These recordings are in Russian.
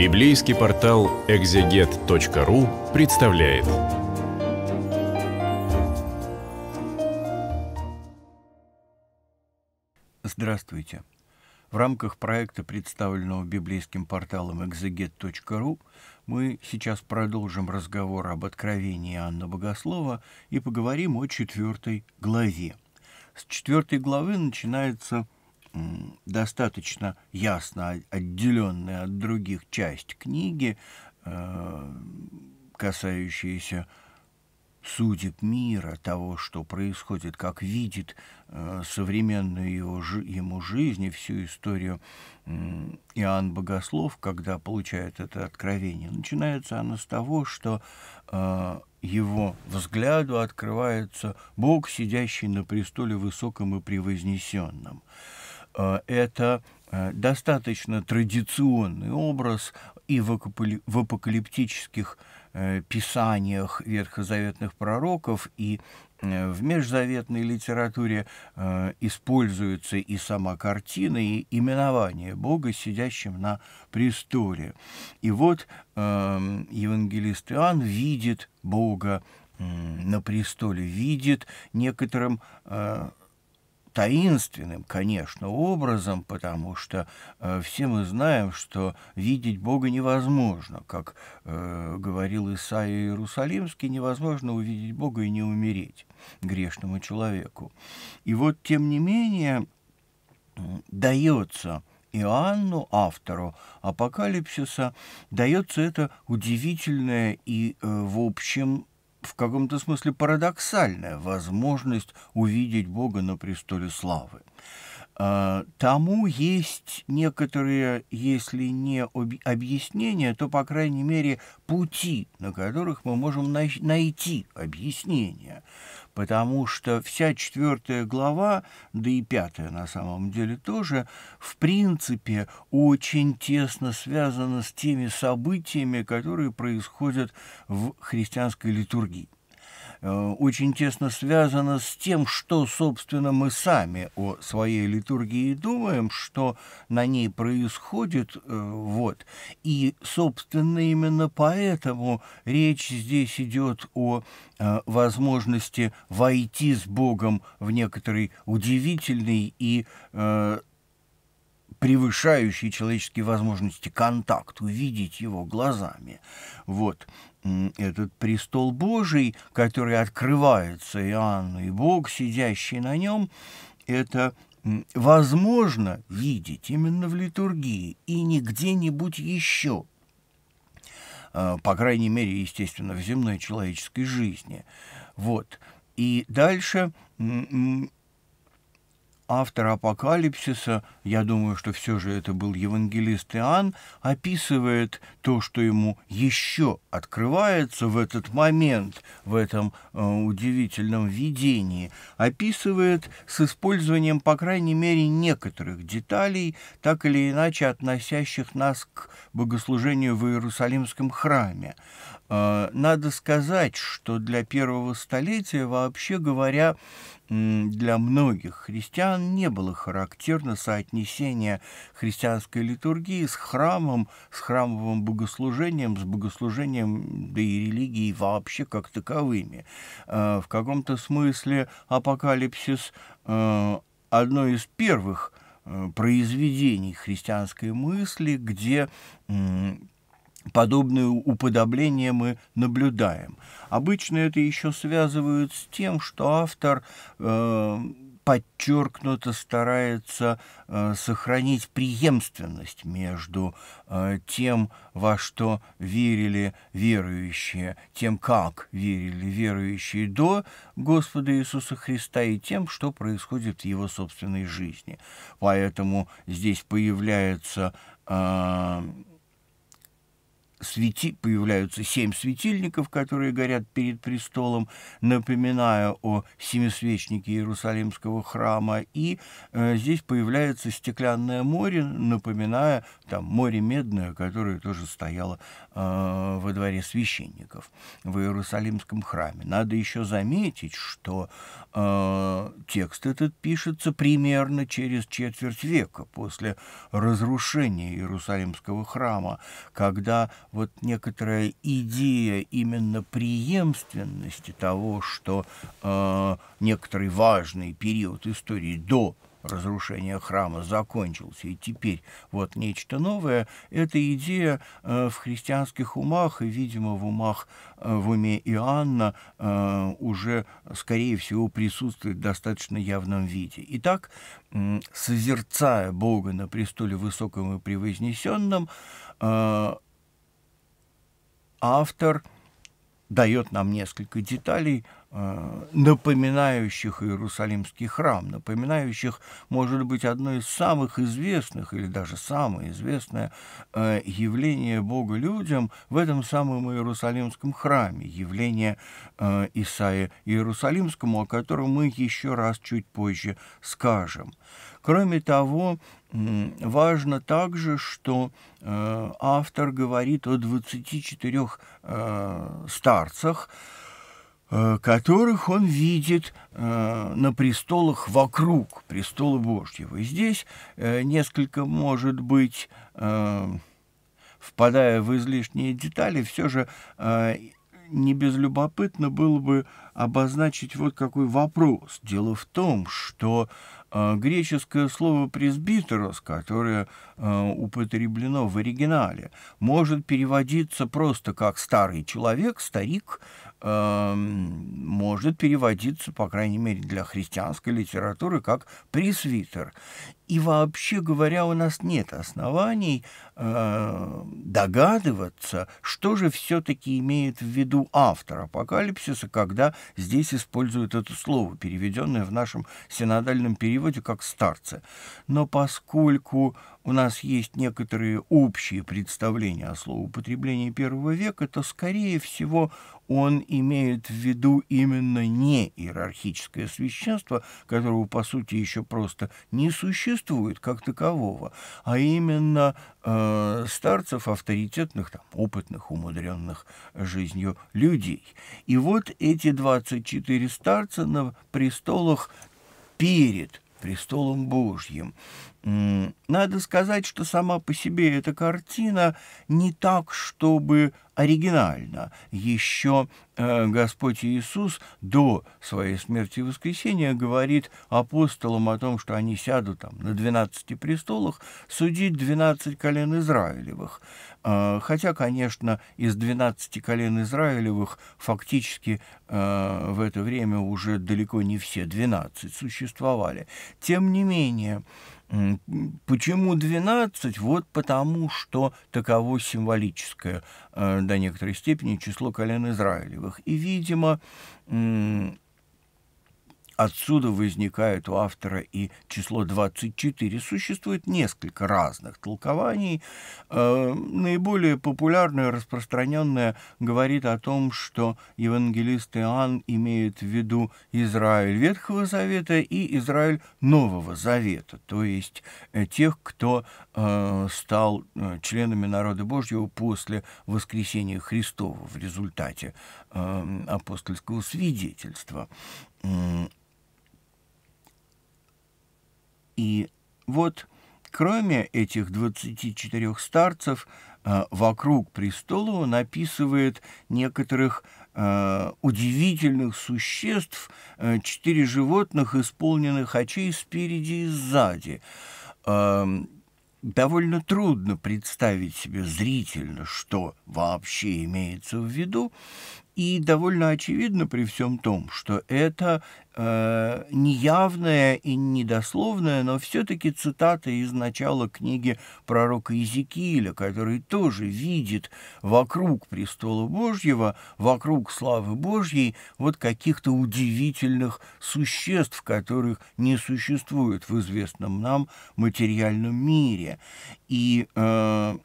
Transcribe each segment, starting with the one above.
Библейский портал экзегет.ру представляет. Здравствуйте. В рамках проекта, представленного библейским порталом exeget.ru, мы сейчас продолжим разговор об откровении Анна Богослова и поговорим о четвертой главе. С четвертой главы начинается достаточно ясно отделенная от других часть книги, э, касающаяся судеб мира, того, что происходит, как видит э, современную его, ему жизнь и всю историю Иоанн Богослов, когда получает это откровение. Начинается оно с того, что э, его взгляду открывается Бог, сидящий на престоле высоком и превознесенном – Э, это э, достаточно традиционный образ и в апокалиптических э, писаниях ветхозаветных пророков и в межзаветной литературе используется и сама картина, и именование Бога, сидящим на престоле. И вот эм, евангелист Иоанн видит Бога на престоле, видит некоторым таинственным, конечно, образом, потому что э, все мы знаем, что видеть Бога невозможно. Как э, говорил Исаия Иерусалимский, невозможно увидеть Бога и не умереть грешному человеку. И вот, тем не менее, дается Иоанну, автору «Апокалипсиса», дается это удивительное и, э, в общем, в каком-то смысле парадоксальная возможность увидеть Бога на престоле славы. А, тому есть некоторые, если не объяснения, то, по крайней мере, пути, на которых мы можем най найти объяснения. Потому что вся четвертая глава, да и пятая на самом деле тоже, в принципе, очень тесно связана с теми событиями, которые происходят в христианской литургии. Э, очень тесно связано с тем, что, собственно, мы сами о своей литургии думаем, что на ней происходит. Э, вот. И, собственно, именно поэтому речь здесь идет о э, возможности войти с Богом в некоторый удивительный и превышающий человеческие возможности контакт, увидеть его глазами. Вот этот престол Божий, который открывается Иоанну, и Бог, сидящий на нем, это возможно видеть именно в литургии и не где-нибудь еще, а, по крайней мере, естественно, в земной человеческой жизни. Вот. И дальше автор апокалипсиса, я думаю, что все же это был евангелист Иоанн, описывает то, что ему еще открывается в этот момент, в этом э, удивительном видении, описывает с использованием, по крайней мере, некоторых деталей, так или иначе относящих нас к богослужению в Иерусалимском храме. А, надо сказать, что для первого столетия, вообще говоря, для многих христиан не было характерно соотнесение христианской литургии с храмом, с храмовым богослужением, с богослужением, да и религией вообще как таковыми. А, в каком-то смысле апокалипсис а, одно из первых произведений христианской мысли, где Подобное уподобление мы наблюдаем. Обычно это еще связывают с тем, что автор э, подчеркнуто старается э, сохранить преемственность между э, тем, во что верили верующие, тем, как верили верующие до Господа Иисуса Христа и тем, что происходит в его собственной жизни. Поэтому здесь появляется э, свети... появляются семь светильников, которые горят перед престолом, напоминая о семисвечнике Иерусалимского храма. И э, здесь появляется стеклянное море, напоминая там море медное, которое тоже стояло э, во дворе священников в Иерусалимском храме. Надо еще заметить, что э, текст этот пишется примерно через четверть века после разрушения Иерусалимского храма, когда вот некоторая идея именно преемственности того, что э, некоторый важный период истории до разрушение храма закончился, и теперь вот нечто новое, эта идея э, в христианских умах и, видимо, в умах э, в уме Иоанна э, уже, скорее всего, присутствует в достаточно явном виде. Итак, э, созерцая Бога на престоле высоком и превознесенном, э, автор дает нам несколько деталей Э, напоминающих Иерусалимский храм, напоминающих, может быть, одно из самых известных или даже самое известное э, явление Бога людям в этом самом Иерусалимском храме, явление э, Исаия Иерусалимскому, о котором мы еще раз чуть позже скажем. Кроме того, важно также, что автор говорит о 24 старцах, Э, которых он видит э, на престолах вокруг престола Божьего. И здесь э, несколько, может быть, впадая в излишние детали, все же не безлюбопытно было бы обозначить вот какой вопрос. Дело в том, что э, греческое слово «пресбитерос», которое э, употреблено в оригинале, может переводиться просто как «старый человек», «старик», э, может переводиться, по крайней мере, для христианской литературы, как «пресвитер». И вообще говоря, у нас нет оснований э, догадываться, что же все-таки имеет в виду автор апокалипсиса, когда здесь используют это слово, переведенное в нашем синодальном переводе как «старцы». Но поскольку у нас есть некоторые общие представления о словоупотреблении первого века, то, скорее всего, он имеет в виду именно не иерархическое священство, которого, по сути, еще просто не существует как такового, а именно э, старцев, авторитетных, там, опытных, умудренных жизнью людей. И вот эти 24 старца на престолах перед престолом Божьим. Надо сказать, что сама по себе эта картина не так, чтобы оригинально. Еще э, Господь Иисус до своей смерти и воскресения говорит апостолам о том, что они сядут там на 12 престолах судить 12 колен Израилевых. Э, хотя, конечно, из 12 колен Израилевых фактически э, в это время уже далеко не все 12 существовали. Тем не менее, Почему 12? Вот потому, что таково символическое э, до некоторой степени число колен Израилевых. И, видимо, Отсюда возникает у автора и число 24. Существует несколько разных толкований. Э, наиболее популярное, распространенное говорит о том, что евангелист Иоанн имеет в виду Израиль Ветхого Завета и Израиль Нового Завета, то есть э, тех, кто э, стал членами народа Божьего после воскресения Христова в результате апостольского свидетельства. И вот кроме этих 24 старцев, э, вокруг престола он описывает некоторых э, удивительных существ, э, четыре животных, исполненных очей спереди и сзади. Эм, довольно трудно представить себе зрительно, что вообще имеется в виду, и довольно очевидно при всем том, что это э, неявная и недословная, но все-таки цитата из начала книги пророка Иезекииля, который тоже видит вокруг престола Божьего, вокруг славы Божьей, вот каких-то удивительных существ, которых не существует в известном нам материальном мире. И э,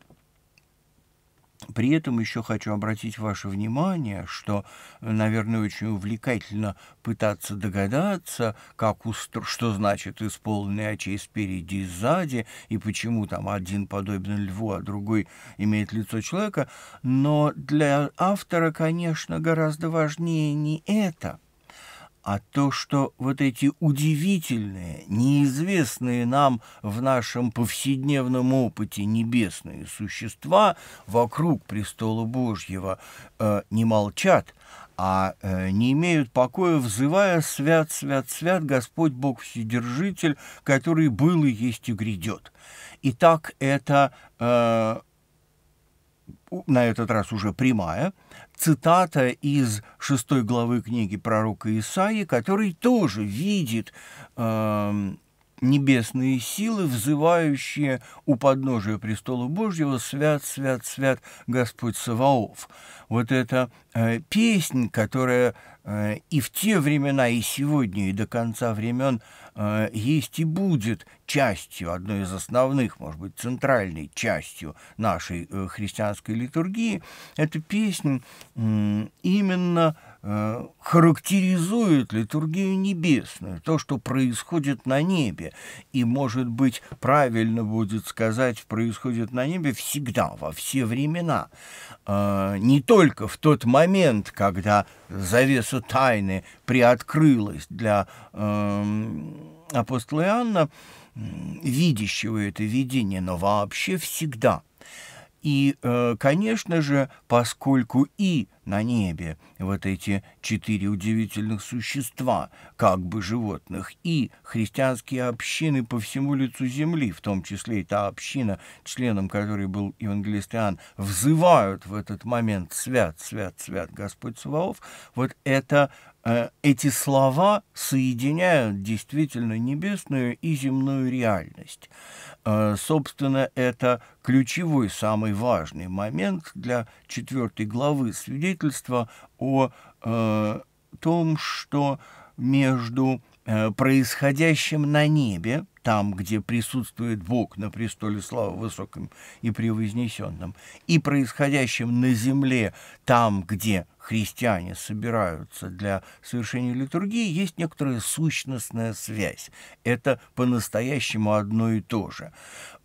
при этом еще хочу обратить ваше внимание, что, наверное, очень увлекательно пытаться догадаться, как устро... что значит исполненные очей спереди и сзади, и почему там один подобен льву, а другой имеет лицо человека. Но для автора, конечно, гораздо важнее не это – а то, что вот эти удивительные, неизвестные нам в нашем повседневном опыте небесные существа вокруг престола Божьего э, не молчат, а э, не имеют покоя, взывая «Свят, свят, свят, Господь Бог Вседержитель, который был и есть и грядет». Итак, это э, на этот раз уже прямая, цитата из шестой главы книги пророка Исаи, который тоже видит э, небесные силы, взывающие у подножия престола Божьего «Свят, свят, свят Господь Саваоф». Вот эта э, песнь, которая э, и в те времена, и сегодня, и до конца времен – э, есть и будет частью, одной из основных, может быть, центральной частью нашей э, христианской литургии, эта песня э, именно Э, характеризует литургию небесную, то, что происходит на небе. И, может быть, правильно будет сказать, происходит на небе всегда, во все времена. Э, не только в тот момент, когда завеса тайны приоткрылась для эм, апостола Иоанна, видящего это видение, но вообще всегда – и, э, конечно же, поскольку и на небе вот эти четыре удивительных существа, как бы животных, и христианские общины по всему лицу земли, в том числе и та община, членом которой был евангелист Иоанн, взывают в этот момент «Свят, свят, свят Господь Саваоф», вот это Э, эти слова соединяют действительно небесную и земную реальность. Э, собственно, это ключевой, самый важный момент для четвертой главы свидетельства о э, том, что между происходящим на небе, там, где присутствует Бог на престоле славы высоком и превознесенном, и происходящим на земле, там, где христиане собираются для совершения литургии, есть некоторая сущностная связь. Это по-настоящему одно и то же.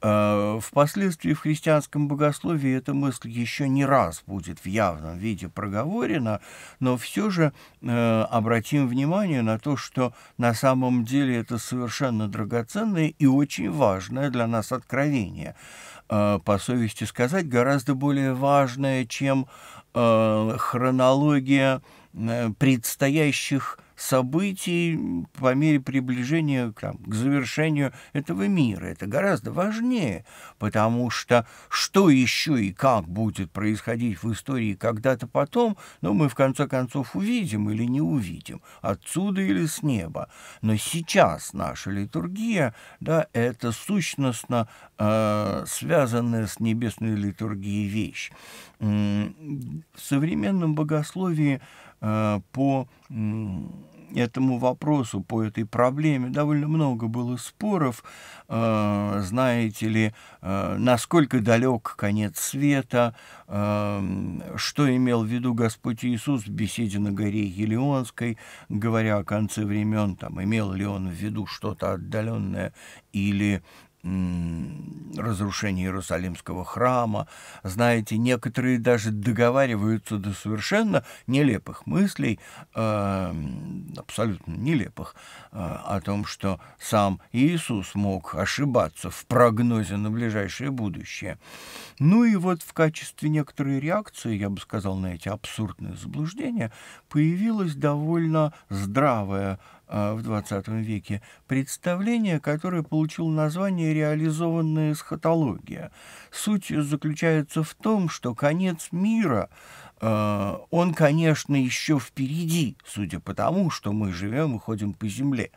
Э, впоследствии в христианском богословии эта мысль еще не раз будет в явном виде проговорена, но все же э, обратим внимание на то, что на самом деле это совершенно драгоценное и очень важное для нас откровение э, по совести сказать, гораздо более важное, чем Э, хронология э, предстоящих событий по мере приближения там, к завершению этого мира. Это гораздо важнее, потому что что еще и как будет происходить в истории когда-то потом, ну, мы в конце концов увидим или не увидим, отсюда или с неба. Но сейчас наша литургия, да, это сущностно э, связанная с небесной литургией вещь. В современном богословии Э, по этому вопросу, по этой проблеме довольно много было споров, э, знаете ли, э, насколько далек конец света, что имел в виду Господь Иисус в беседе на горе Елеонской, говоря о конце времен, там, имел ли он в виду что-то отдаленное или разрушение Иерусалимского храма. Знаете, некоторые даже договариваются до совершенно нелепых мыслей, э, абсолютно нелепых, э, о том, что сам Иисус мог ошибаться в прогнозе на ближайшее будущее. Ну и вот в качестве некоторой реакции, я бы сказал, на эти абсурдные заблуждения, появилась довольно здравая Э, в XX веке представление, которое получило название «реализованная эсхатология». Суть заключается в том, что конец мира э, он, конечно, еще впереди, судя по тому, что мы живем и ходим по земле.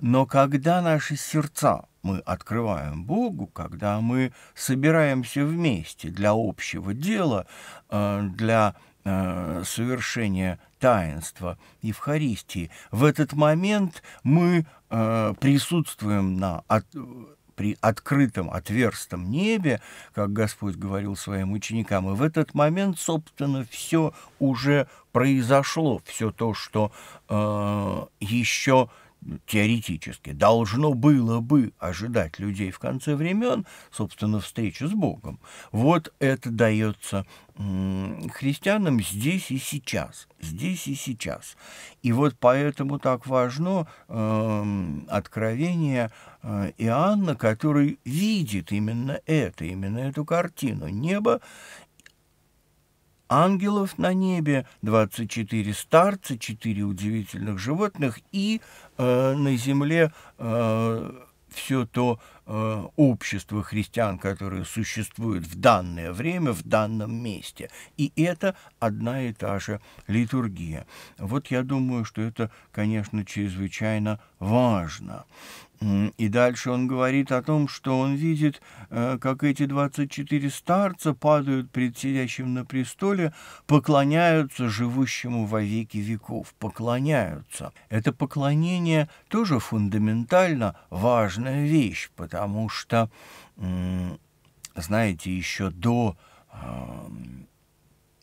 Но когда наши сердца мы открываем Богу, когда мы собираемся вместе для общего дела, э, для э, совершения таинства Евхаристии. В этот момент мы э, присутствуем на от, при открытом, отверстом небе, как Господь говорил своим ученикам. И в этот момент, собственно, все уже произошло, все то, что э, еще теоретически должно было бы ожидать людей в конце времен, собственно, встречи с Богом. Вот это дается христианам здесь и сейчас, здесь и сейчас. И вот поэтому так важно эм, э, откровение Иоанна, который видит именно это, именно эту картину неба ангелов на небе, 24 старца, 4 удивительных животных и э, на земле э, все то Э, общества христиан, которые существуют в данное время, в данном месте. И это одна и та же литургия. Вот я думаю, что это, конечно, чрезвычайно важно. И дальше он говорит о том, что он видит, э, как эти 24 старца падают пред сидящим на престоле, поклоняются живущему во веки веков, поклоняются. Это поклонение тоже фундаментально важная вещь, потому потому что, знаете, еще до а,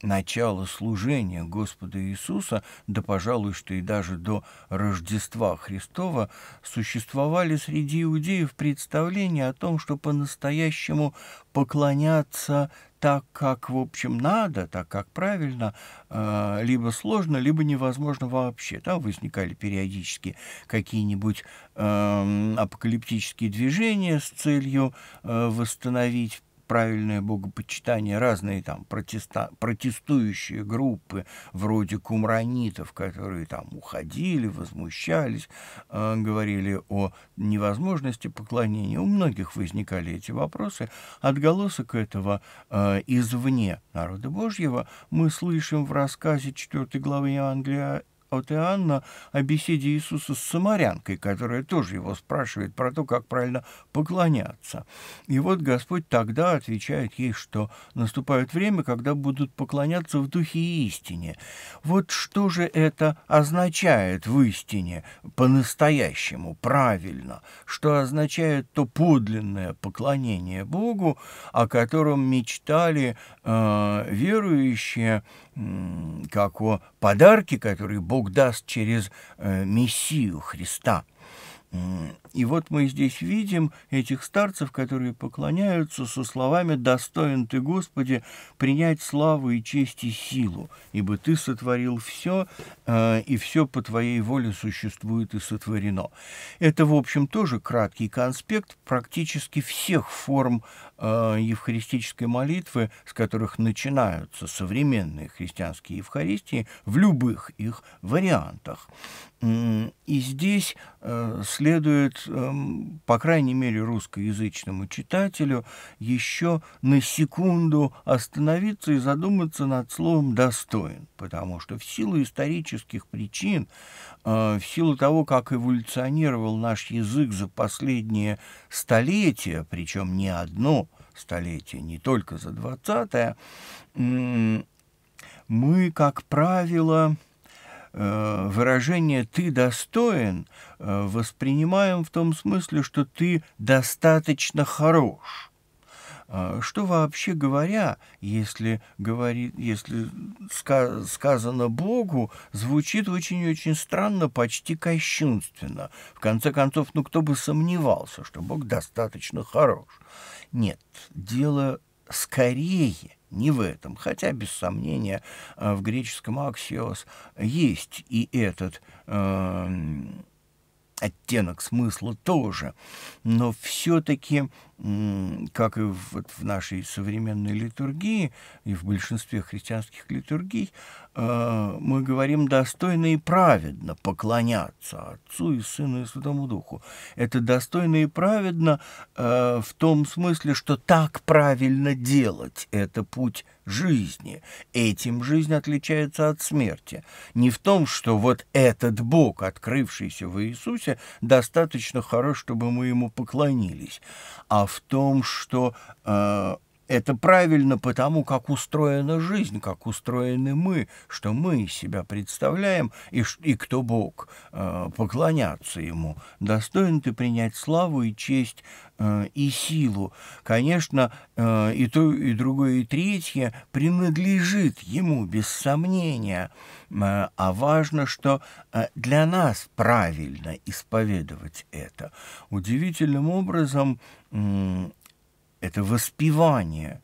начала служения Господа Иисуса, да, пожалуй, что и даже до Рождества Христова, существовали среди иудеев представления о том, что по-настоящему поклоняться так, как, в общем, надо, так, как правильно, э, либо сложно, либо невозможно вообще. да, возникали периодически какие-нибудь эм, апокалиптические движения с целью э, восстановить правильное богопочитание разные там протеста, протестующие группы, вроде кумранитов, которые там уходили, возмущались, э, говорили о невозможности поклонения. У многих возникали эти вопросы. Отголосок этого э, извне народа Божьего мы слышим в рассказе 4 главы Евангелия от Иоанна о беседе Иисуса с самарянкой, которая тоже его спрашивает про то, как правильно поклоняться. И вот Господь тогда отвечает ей, что наступает время, когда будут поклоняться в духе и истине. Вот что же это означает в истине по-настоящему, правильно? Что означает то подлинное поклонение Богу, о котором мечтали э, верующие, как о подарке, который Бог даст через э, Мессию Христа. И вот мы здесь видим этих старцев, которые поклоняются со словами «Достоин ты, Господи, принять славу и честь и силу, ибо ты сотворил все, э, и все по твоей воле существует и сотворено». Это, в общем, тоже краткий конспект практически всех форм э, евхаристической молитвы, с которых начинаются современные христианские Евхаристии, в любых их вариантах. И здесь э, следует, эм, по крайней мере, русскоязычному читателю еще на секунду остановиться и задуматься над словом «достоин», потому что в силу исторических причин Э, в силу того, как эволюционировал наш язык за последние столетия, причем не одно столетие, не только за двадцатое, мы, как правило, э, выражение «ты достоин» э, воспринимаем в том смысле, что ты достаточно хорош. А, что вообще говоря, если, говорит, если ска сказано Богу, звучит очень-очень странно, почти кощунственно. В конце концов, ну кто бы сомневался, что Бог достаточно хорош. Нет, дело скорее не в этом, хотя, без сомнения, а, в греческом «аксиос» есть и этот э, оттенок смысла тоже. Но все-таки, как и вот в нашей современной литургии, и в большинстве христианских литургий, Э, мы говорим достойно и праведно поклоняться Отцу и Сыну и Святому Духу. Это достойно и праведно э, в том смысле, что так правильно делать – это путь жизни. Этим жизнь отличается от смерти. Не в том, что вот этот Бог, открывшийся в Иисусе, достаточно хорош, чтобы мы Ему поклонились, а в том, что э, это правильно потому, как устроена жизнь, как устроены мы, что мы из себя представляем и, и кто Бог, э, поклоняться Ему. Достоин ты принять славу и честь э, и силу. Конечно, э, и то, и другое, и третье принадлежит Ему, без сомнения. Э, а важно, что э, для нас правильно исповедовать это. Удивительным образом это воспевание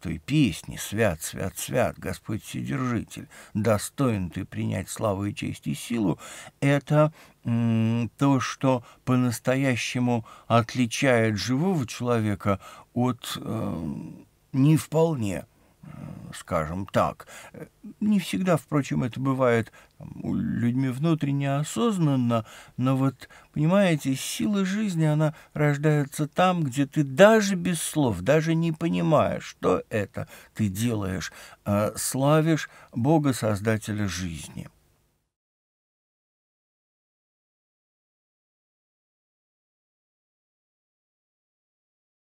той песни «Свят, свят, свят, Господь Вседержитель, достоин ты принять славу и честь и силу» — это то, что по-настоящему отличает живого человека от э, не вполне Э, скажем так. Э, не всегда, впрочем, это бывает у людьми внутренне осознанно, но вот, понимаете, сила жизни, она рождается там, где ты даже без слов, даже не понимая, что это ты делаешь, а славишь Бога, Создателя жизни.